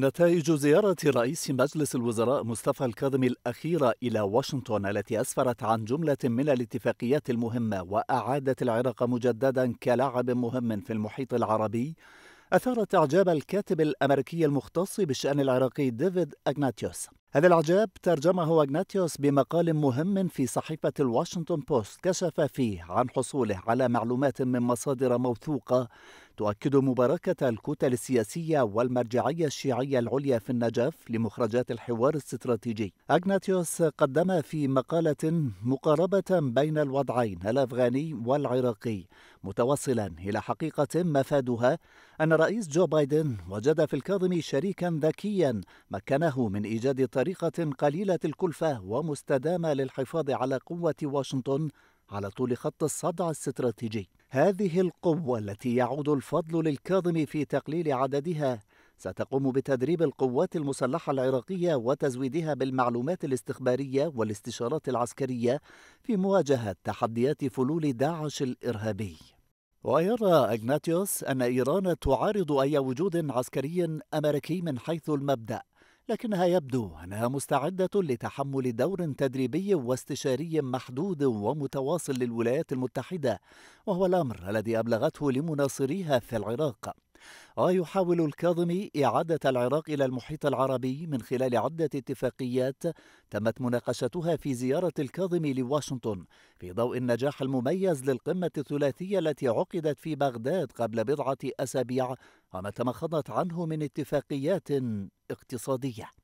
نتائج زيارة رئيس مجلس الوزراء مصطفى الكاظمي الأخيرة إلى واشنطن التي أسفرت عن جملة من الاتفاقيات المهمة وأعادت العراق مجددا كلاعب مهم في المحيط العربي أثارت إعجاب الكاتب الأمريكي المختص بالشأن العراقي ديفيد أغناتيوس هذا الإعجاب ترجمه أغناتيوس بمقال مهم في صحيفة الواشنطن بوست كشف فيه عن حصوله على معلومات من مصادر موثوقة تؤكد مباركة الكتل السياسية والمرجعية الشيعية العليا في النجف لمخرجات الحوار الاستراتيجي أغناتيوس قدم في مقالة مقاربة بين الوضعين الأفغاني والعراقي متوصلا إلى حقيقة مفادها أن الرئيس جو بايدن وجد في الكاظم شريكا ذكيا مكنه من إيجاد طريقة قليلة الكلفة ومستدامة للحفاظ على قوة واشنطن على طول خط الصدع الاستراتيجي هذه القوة التي يعود الفضل للكاظم في تقليل عددها ستقوم بتدريب القوات المسلحة العراقية وتزويدها بالمعلومات الاستخبارية والاستشارات العسكرية في مواجهة تحديات فلول داعش الإرهابي. ويرى أغناتيوس أن إيران تعارض أي وجود عسكري أمريكي من حيث المبدأ لكنها يبدو أنها مستعدة لتحمل دور تدريبي واستشاري محدود ومتواصل للولايات المتحدة وهو الأمر الذي أبلغته لمناصريها في العراق ويحاول الكاظمي إعادة العراق إلى المحيط العربي من خلال عدة اتفاقيات تمت مناقشتها في زيارة الكاظمي لواشنطن في ضوء النجاح المميز للقمة الثلاثية التي عقدت في بغداد قبل بضعة أسابيع وما تمخضت عنه من اتفاقيات اقتصادية